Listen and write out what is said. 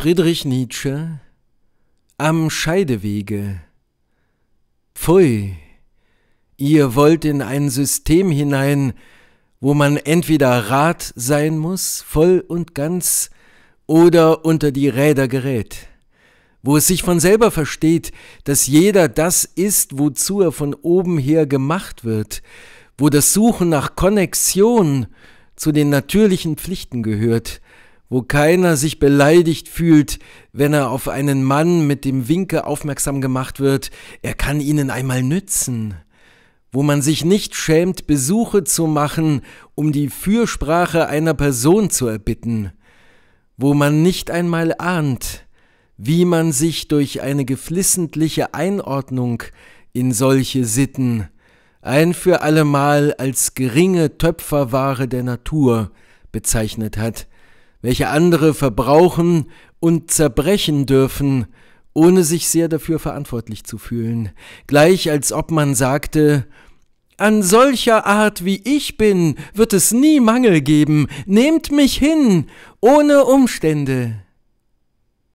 Friedrich Nietzsche am Scheidewege. Pfui, ihr wollt in ein System hinein, wo man entweder Rat sein muss, voll und ganz, oder unter die Räder gerät, wo es sich von selber versteht, dass jeder das ist, wozu er von oben her gemacht wird, wo das Suchen nach Konnexion zu den natürlichen Pflichten gehört, wo keiner sich beleidigt fühlt, wenn er auf einen Mann mit dem Winke aufmerksam gemacht wird, er kann ihnen einmal nützen, wo man sich nicht schämt, Besuche zu machen, um die Fürsprache einer Person zu erbitten, wo man nicht einmal ahnt, wie man sich durch eine geflissentliche Einordnung in solche Sitten ein für allemal als geringe Töpferware der Natur bezeichnet hat, welche andere verbrauchen und zerbrechen dürfen, ohne sich sehr dafür verantwortlich zu fühlen, gleich als ob man sagte, an solcher Art wie ich bin, wird es nie Mangel geben, nehmt mich hin, ohne Umstände.